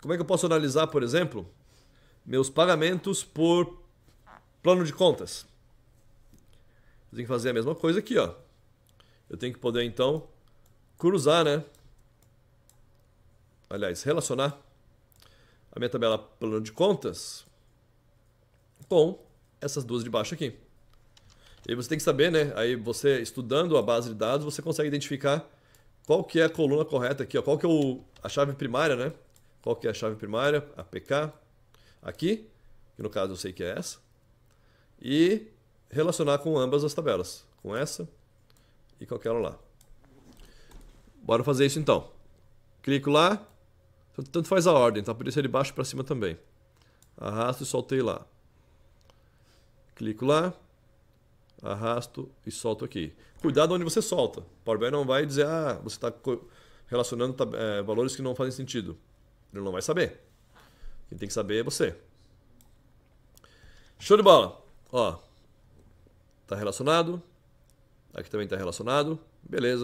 Como é que eu posso analisar, por exemplo, meus pagamentos por plano de contas? Eu tenho que fazer a mesma coisa aqui, ó. Eu tenho que poder, então, cruzar, né? Aliás, relacionar a minha tabela plano de contas com essas duas de baixo aqui. E aí você tem que saber, né? Aí você, estudando a base de dados, você consegue identificar qual que é a coluna correta aqui, ó. Qual que é o, a chave primária, né? Qual que é a chave primária? A PK. Aqui, que no caso eu sei que é essa. E relacionar com ambas as tabelas. Com essa e com aquela lá. Bora fazer isso então. Clico lá. Tanto faz a ordem, tá? Podia ser de baixo para cima também. Arrasto e soltei lá. Clico lá. Arrasto e solto aqui. Cuidado onde você solta. Power BI não vai dizer, ah, você está relacionando é, valores que não fazem sentido. Ele não vai saber. Quem tem que saber é você. Show de bola. Ó, tá relacionado. Aqui também tá relacionado. Beleza.